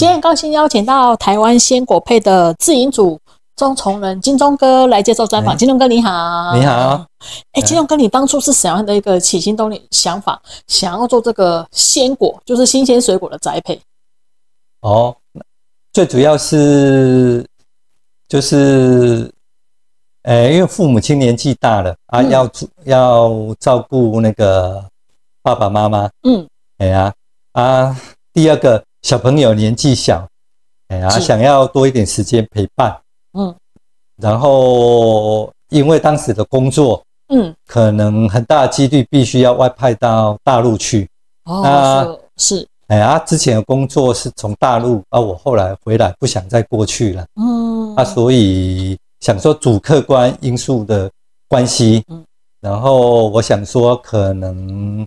今天高兴邀请到台湾鲜果配的自营主钟崇仁金钟哥来接受专访。金钟哥你好，你好。哎，金钟哥，你当初是想样的一个起心动念想法，想要做这个鲜果，就是新鲜水果的栽培。哦，最主要是就是，呃，因为父母亲年纪大了啊，要要照顾那个爸爸妈妈。嗯，哎呀啊，第二个。小朋友年纪小，哎想要多一点时间陪伴，嗯，然后因为当时的工作，嗯，可能很大的几率必须要外派到大陆去，哦，是，哎啊，之前的工作是从大陆，啊，我后来回来不想再过去了，嗯，啊，所以想说主客观因素的关系，嗯，然后我想说可能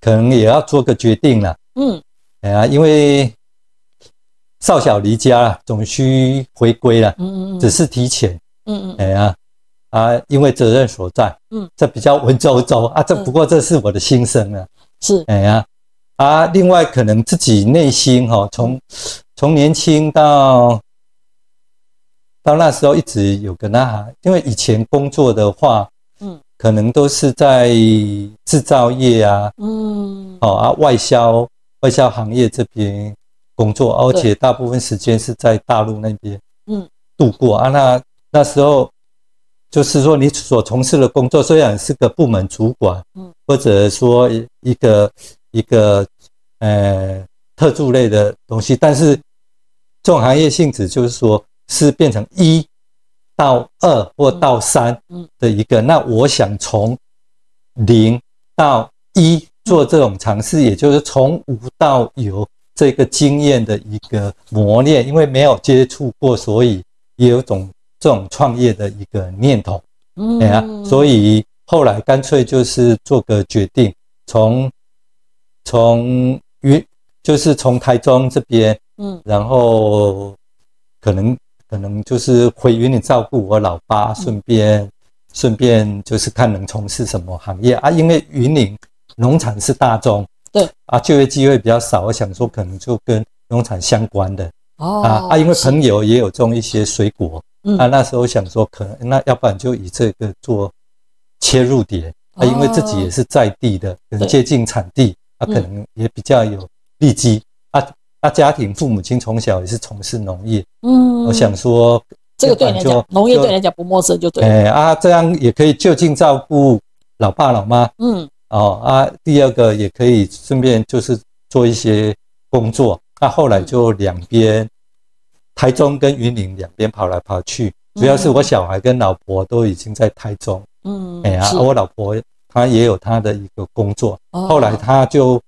可能也要做个决定了，嗯。哎呀，因为少小离家了，总需回归了，嗯嗯，只是提前，嗯嗯，哎呀，啊，因为责任所在，嗯，这比较文绉绉 啊，这不过这是我的心声啊，是，哎呀，啊，另外可能自己内心哈，从从年轻到到那时候一直有个那，因为以前工作的话，嗯，可能都是在制造业啊，嗯，哦啊外销。外销行业这边工作，而且大部分时间是在大陆那边嗯度过。啊。那那时候就是说，你所从事的工作虽然是个部门主管，嗯，或者说一个一个呃特助类的东西，但是这种行业性质就是说是变成一到二或到三嗯的一个。那我想从零到一。做这种尝试，也就是从无到有这个经验的一个磨练，因为没有接触过，所以也有种这种创业的一个念头。嗯，所以后来干脆就是做个决定，从从云，就是从台中这边，嗯，然后可能可能就是回云林照顾我老爸，顺便顺便就是看能从事什么行业啊，因为云岭。农场是大众，对啊，就业机会比较少。我想说，可能就跟农场相关的哦啊，因为朋友也有种一些水果，啊，那时候想说，可能那要不然就以这个做切入点啊，因为自己也是在地的，可能接近产地，啊，可能也比较有利基啊啊，家庭父母亲从小也是从事农业，嗯，我想说这个对，就农业对来讲不陌生，就对，哎啊，这样也可以就近照顾老爸老妈，嗯。哦啊，第二个也可以顺便就是做一些工作。那后来就两边，台中跟云林两边跑来跑去。主要是我小孩跟老婆都已经在台中。嗯。哎呀，我老婆她也有她的一个工作。哦。后来她就，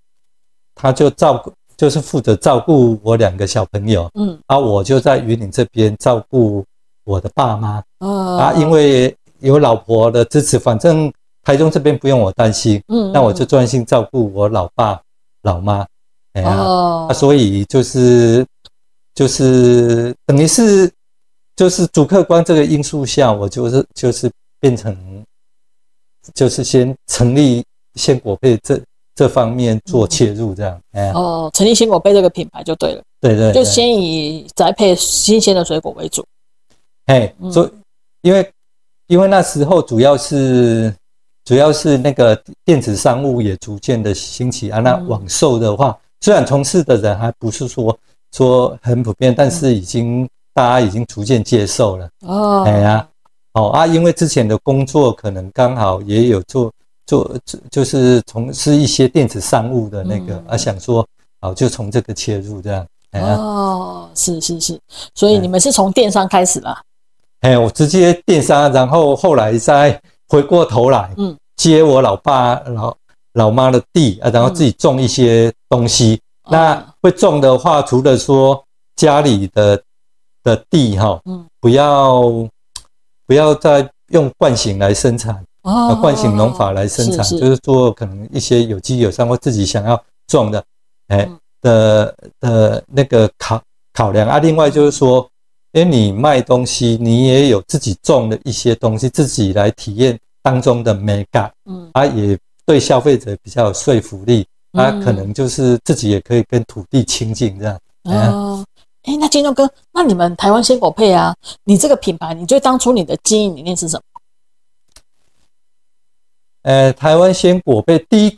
她就照顾，就是负责照顾我两个小朋友。嗯。啊，我就在云岭这边照顾我的爸妈。哦、啊，因为有老婆的支持，反正。台中这边不用我担心，嗯，那我就专心照顾我老爸老妈，哎呀，所以就是就是等于是就是主客观这个因素下，我就是就是变成就是先成立鲜果配这这方面做切入这样，哎，哦，成立鲜果配这个品牌就对了，对对，就先以栽培新鲜的水果为主，哎，所以因为因为那时候主要是。主要是那个电子商务也逐渐的兴起啊，那网售的话，虽然从事的人还不是说说很普遍，但是已经大家已经逐渐接受了。哦，哎呀，哦啊，因为之前的工作可能刚好也有做做，就是从事一些电子商务的那个，啊，想说，哦，就从这个切入这样。哦，是是是，所以你们是从电商开始了？哎，我直接电商，然后后来在。回过头来，嗯，接我老爸老老妈的地啊，然后自己种一些东西。那会种的话，除了说家里的的地哈，嗯，不要不要再用惯醒来生产，啊，惯醒农法来生产，就是做可能一些有机友善或自己想要种的，哎的的那个考考量啊。另外就是说。为你卖东西，你也有自己种的一些东西，自己来体验当中的美感，嗯，啊，也对消费者比较有说服力，啊，可能就是自己也可以跟土地亲近这样。哦，哎，那金钟哥，那你们台湾鲜果配啊，你这个品牌，你最当初你的经营理念是什么？呃，台湾鲜果配，第一，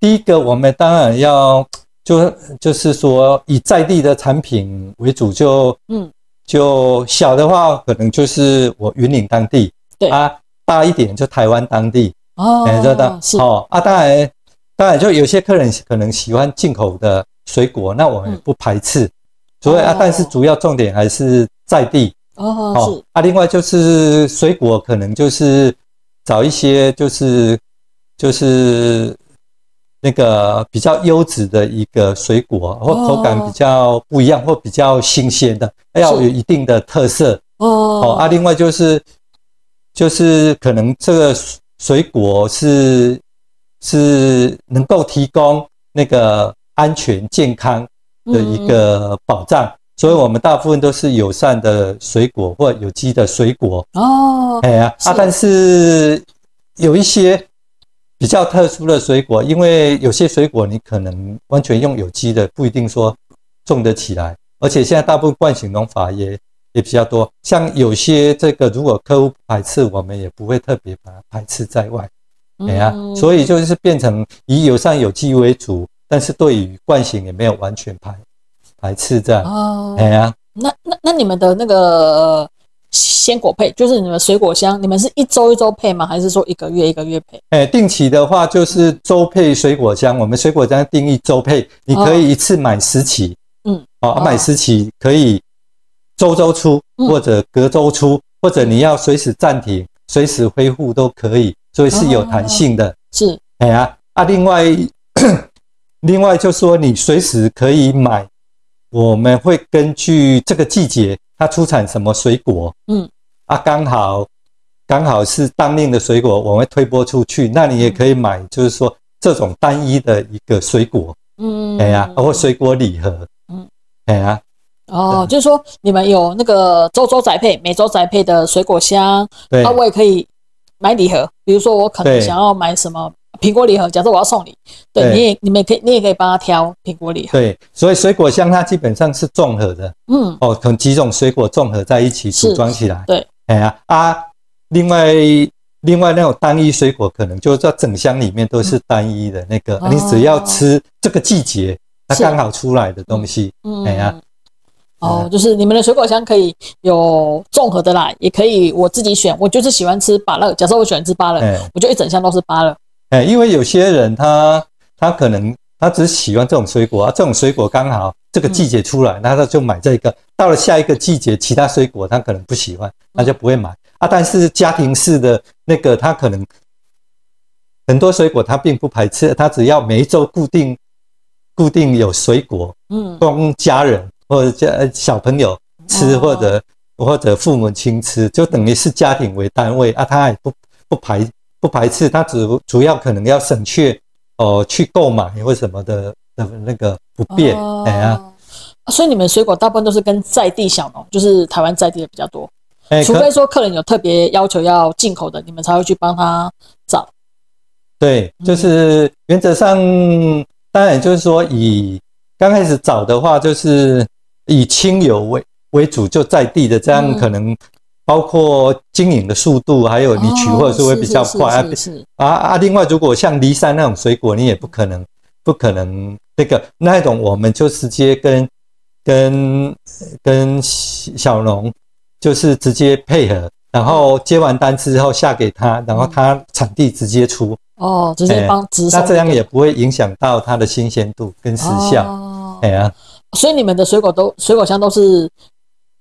第一个，我们当然要就就是说以在地的产品为主，就嗯。就小的话，可能就是我云岭当地，对啊，大一点就台湾当地哦，知道哦啊，当然，当然，就有些客人可能喜欢进口的水果，那我们不排斥，所以啊，但是主要重点还是在地哦，是啊，另外就是水果可能就是找一些就是就是。那个比较优质的一个水果，或口感比较不一样，或比较新鲜的，要有一定的特色哦。啊，另外就是就是可能这个水果是是能够提供那个安全健康的一个保障，所以我们大部分都是友善的水果或有机的水果哦。哎呀啊，但是有一些。比较特殊的水果，因为有些水果你可能完全用有机的不一定说种得起来，而且现在大部分灌型农法也也比较多。像有些这个，如果客户排斥，我们也不会特别把它排斥在外。哎呀，所以就是变成以友善有机为主，但是对于灌醒也没有完全排排斥在。哦，哎呀，那那那你们的那个。鲜果配就是你们水果箱，你们是一周一周配吗？还是说一个月一个月配？哎，定期的话就是周配水果箱，我们水果箱定义周配，你可以一次买十期，嗯，啊，买十期可以周周出，或者隔周出，或者你要随时暂停，随时恢复都可以，所以是有弹性的。是，哎呀，啊，另外 另外就说你随时可以买，我们会根据这个季节。它出产什么水果？嗯，啊，刚好，刚好是当令的水果，我们会推播出去。那你也可以买，就是说这种单一的一个水果，嗯，哎呀，或水果礼盒，嗯，哎呀，哦，就是说你们有那个周周宅配、每周宅配的水果箱，那我也可以买礼盒，比如说我可能想要买什么。苹果礼盒，假设我要送礼，对，你也你们可以，你也可以帮他挑苹果礼盒。对，所以水果箱它基本上是综合的，嗯，哦，能几种水果综合在一起组装起来。对，哎呀啊，另外另外那种单一水果可能就是在整箱里面都是单一的那个，你只要吃这个季节，它刚好出来的东西。嗯，哎呀，哦，就是你们的水果箱可以有综合的啦，也可以我自己选，我就是喜欢吃芭乐，假设我喜欢吃芭乐，我就一整箱都是芭乐。哎，因为有些人他他可能他只喜欢这种水果啊，这种水果刚好这个季节出来，那他就买这个。到了下一个季节，其他水果他可能不喜欢，他就不会买啊。但是家庭式的那个，他可能很多水果他并不排斥，他只要每一周固定固定有水果，嗯，供家人或者家小朋友吃，或者或者父母亲吃，就等于是家庭为单位啊，他也不不排。不排斥，他只主要可能要省去，哦，去购买或什么的的那个不便，哎呀，所以你们水果大部分都是跟在地小农，就是台湾在地的比较多，除非说客人有特别要求要进口的，你们才会去帮他找。对，就是原则上，当然就是说以刚开始找的话，就是以亲油为为主，就在地的，这样可能。包括经营的速度，还有你取货是会比较快啊啊！另外，如果像梨山那种水果，你也不可能不可能那个那一种，我们就直接跟跟跟小龙就是直接配合，然后接完单之后下给他，然后他产地直接出哦，直接帮直。那这样也不会影响到它的新鲜度跟时效，哦、哎呀。所以你们的水果都水果箱都是。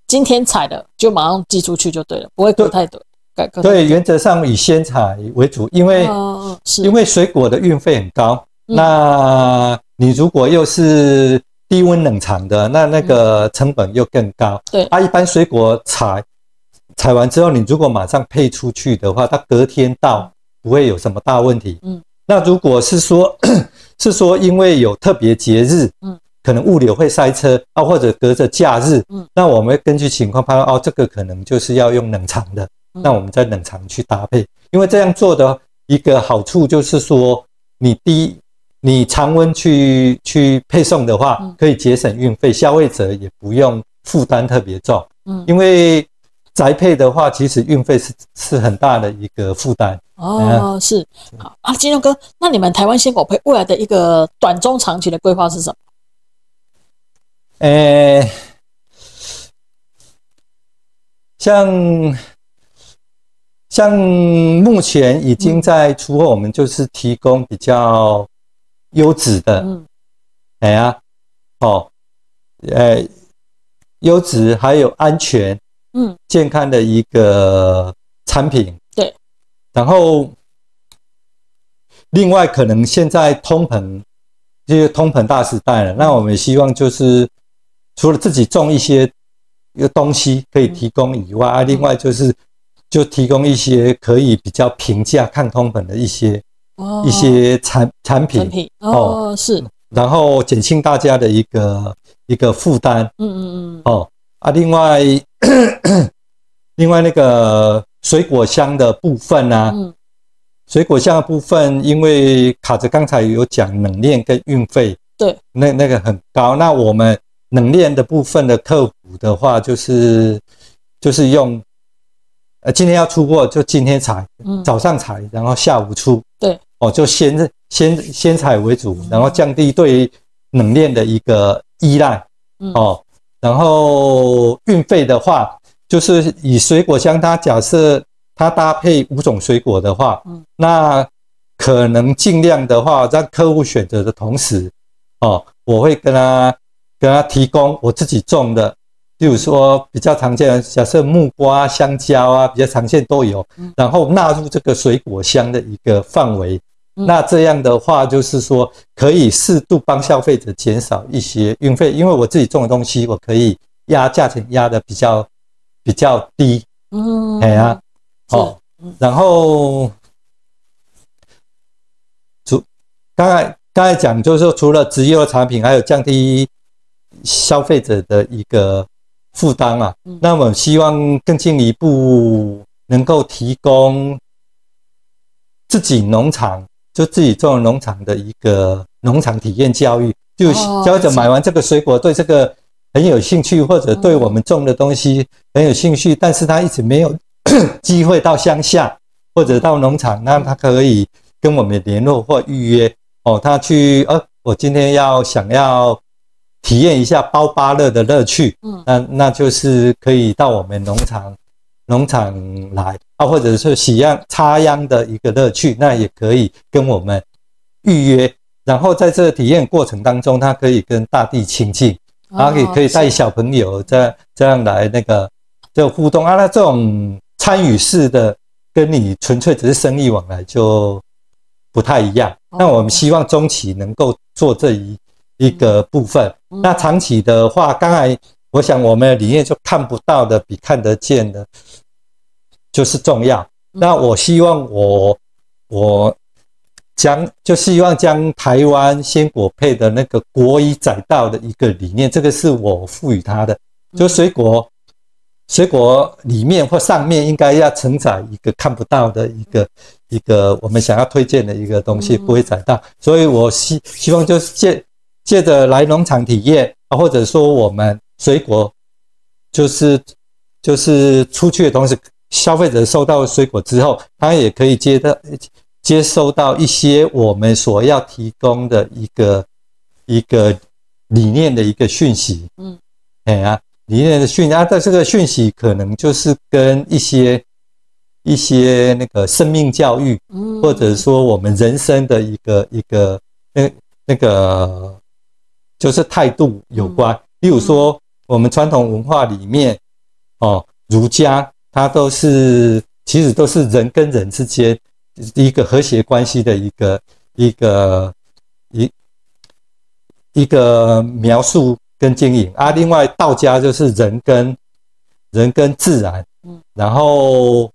今天采的就马上寄出去就对了，不会隔太多。对，原则上以鲜采为主，因为因为水果的运费很高。那你如果又是低温冷藏的，那那个成本又更高。对，它一般水果采采完之后，你如果马上配出去的话，它隔天到不会有什么大问题。嗯，那如果是说，是说因为有特别节日，嗯。可能物流会塞车啊，或者隔着假日，那我们根据情况判断哦，这个可能就是要用冷藏的，那我们在冷藏去搭配。因为这样做的一个好处就是说，你低你常温去去配送的话，可以节省运费，消费者也不用负担特别重。嗯，因为宅配的话，其实运费是是很大的一个负担。哦，是好啊，金龙哥，那你们台湾鲜果配未来的一个短中长期的规划是什么？呃，像像目前已经在出货，我们就是提供比较优质的，哎呀，哦，呃，优质还有安全、嗯，健康的一个产品，对。然后另外可能现在通膨就是通膨大时代了，那我们希望就是。除了自己种一些一个东西可以提供以外啊，另外就是就提供一些可以比较平价、抗通膨的一些一些产产品哦，是，然后减轻大家的一个一个负担，嗯嗯嗯，哦啊，另外 另外那个水果箱的部分呢，水果箱的部分，因为卡着刚才有讲冷链跟运费，对，那那个很高，那我们。冷链的部分的客服的话，就是就是用，呃，今天要出货就今天采，早上采，然后下午出。对，哦，就先先先采为主，然后降低对冷链的一个依赖。嗯，哦，然后运费的话，就是以水果箱，它假设它搭配五种水果的话，嗯，那可能尽量的话，让客户选择的同时，哦，我会跟他。给他提供我自己种的，比如说比较常见的，假设木瓜、香蕉啊，比较常见都有，然后纳入这个水果箱的一个范围。那这样的话，就是说可以适度帮消费者减少一些运费，因为我自己种的东西，我可以压价钱压的比较比较低。嗯，哎呀，好，然后除刚才刚才讲，就是说，除了直邮的产品，还有降低。消费者的一个负担啊，那我们希望更进一步能够提供自己农场，就自己种农场的一个农场体验教育。就消费者买完这个水果，对这个很有兴趣，或者对我们种的东西很有兴趣，但是他一直没有 机会到乡下或者到农场，那他可以跟我们联络或预约哦。他去，呃，我今天要想要。体验一下包巴乐的乐趣，嗯，那那就是可以到我们农场农场来啊，或者是洗样插秧的一个乐趣，那也可以跟我们预约。然后在这个体验过程当中，他可以跟大地亲近，啊，可以可以带小朋友在这样来那个就互动啊。那这种参与式的跟你纯粹只是生意往来就不太一样。那我们希望中企能够做这一。一个部分，那长期的话，刚才我想我们的理念就看不到的比看得见的，就是重要。那我希望我我将就希望将台湾鲜果配的那个国以载道的一个理念，这个是我赋予他的。就水果水果里面或上面应该要承载一个看不到的一个一个我们想要推荐的一个东西，不会载到，所以我希希望就是借。借着来农场体验或者说我们水果，就是就是出去的同时，消费者收到水果之后，他也可以接到接收到一些我们所要提供的一个一个理念的一个讯息。嗯，哎呀，理念的讯啊，那这个讯息可能就是跟一些一些那个生命教育，或者说我们人生的一个一个那那个。就是态度有关，例如说我们传统文化里面，哦，儒家它都是其实都是人跟人之间一个和谐关系的一个一个一一个描述跟经营啊。另外道家就是人跟人跟自然，嗯，然后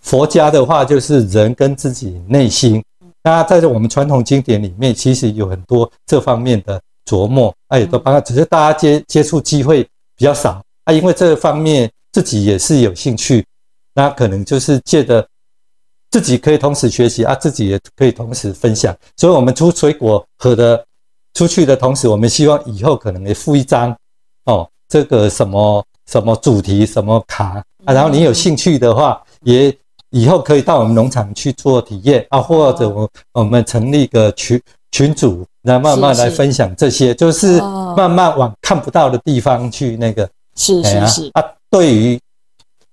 佛家的话就是人跟自己内心。那在这我们传统经典里面，其实有很多这方面的。琢磨也都帮，只是大家接接触机会比较少啊，因为这方面自己也是有兴趣，那可能就是借的自己可以同时学习啊，自己也可以同时分享，所以我们出水果和的出去的同时，我们希望以后可能也附一张哦，这个什么什么主题什么卡，啊，然后你有兴趣的话，也以后可以到我们农场去做体验啊，或者我我们成立一个群群组。那慢慢来分享这些，就是慢慢往看不到的地方去那个，是是是啊，对于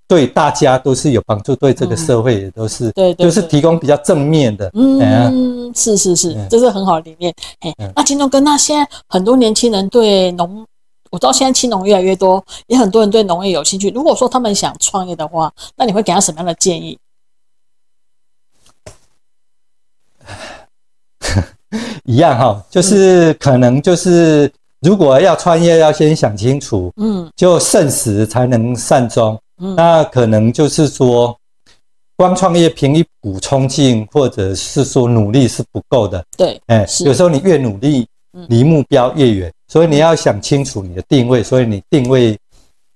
对大家都是有帮助，对这个社会也都是，对，对就是提供比较正面的，嗯，是是是，这是很好的理念。哎，那金东哥，那现在很多年轻人对农，我知道现在青农越来越多，也很多人对农业有兴趣。如果说他们想创业的话，那你会给他什么样的建议？一样哈，就是可能就是，如果要创业，要先想清楚，嗯，就慎始才能善终。嗯，那可能就是说，光创业凭一股冲劲，或者是说努力是不够的。对，哎，有时候你越努力，离目标越远，所以你要想清楚你的定位，所以你定位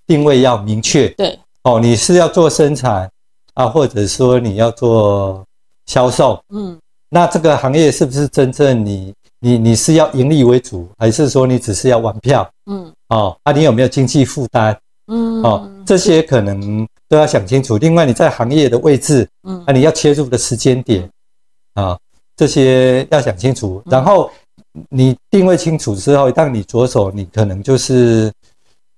定位要明确。对，哦，你是要做生产啊，或者说你要做销售，嗯。那这个行业是不是真正你你你是要盈利为主，还是说你只是要玩票？嗯，哦，啊，你有没有经济负担？嗯，哦，这些可能都要想清楚。另外你在行业的位置，嗯，啊，你要切入的时间点，啊，这些要想清楚。然后你定位清楚之后，当你着手，你可能就是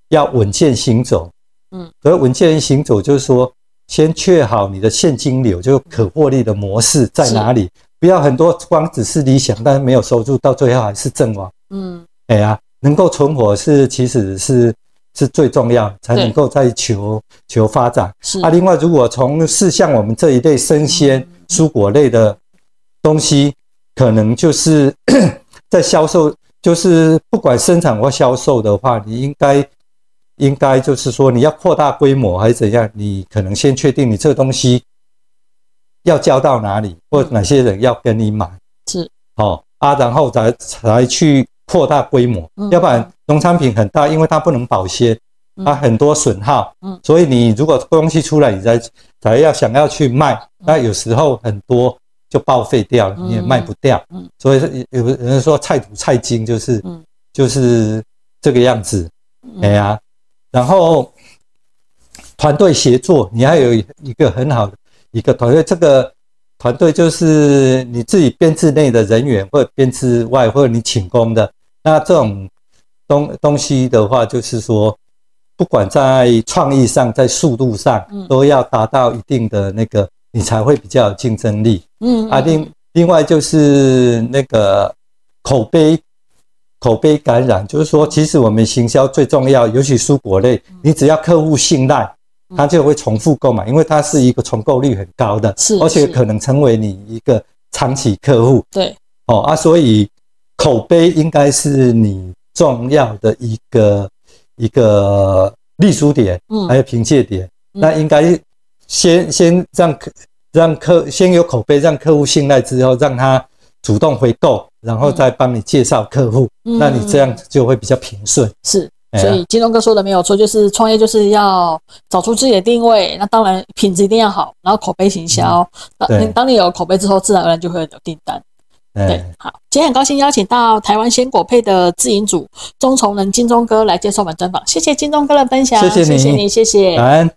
要稳健行走，嗯，所以稳健行走就是说先确好你的现金流，就可获利的模式在哪里。不要很多光只是理想，但是没有收入，到最后还是阵亡。嗯，哎呀，能够存活是其实是是最重要的，才能够再求求发展。是啊，另外如果从事像我们这一类生鲜、蔬果类的东西，可能就是 在销售，就是不管生产或销售的话，你应该应该就是说你要扩大规模还是怎样，你可能先确定你这个东西。要交到哪里，或哪些人要跟你买？是哦啊，然后才才去扩大规模。要不然农产品很大，因为它不能保鲜，它很多损耗。嗯，所以你如果东西出来，你才才要想要去卖，那有时候很多就报废掉了，你也卖不掉。嗯，所以有有人说菜土菜精就是，就是这个样子。对啊，然后团队协作，你还有一个很好的。一个团队，这个团队就是你自己编制内的人员，或者编制外，或者你请工的。那这种东东西的话，就是说，不管在创意上，在速度上，都要达到一定的那个，你才会比较有竞争力。嗯啊，另另外就是那个口碑，口碑感染，就是说，其实我们行销最重要，尤其蔬果类，你只要客户信赖。他就会重复购买，因为它是一个重购率很高的，是，而且可能成为你一个长期客户。对，哦啊，所以口碑应该是你重要的一个一个立足点，嗯，还有凭借点。那应该先先让客让客先有口碑，让客户信赖之后，让他主动回购，然后再帮你介绍客户，那你这样子就会比较平顺。是。所以金钟哥说的没有错，就是创业就是要找出自己的定位，那当然品质一定要好，然后口碑行销。当当你有口碑之后，自然而然就会有订单。对，好，今天很高兴邀请到台湾鲜果配的自营主钟崇仁金钟哥来接受我们专访，谢谢金钟哥的分享，谢谢你，谢谢你，谢谢，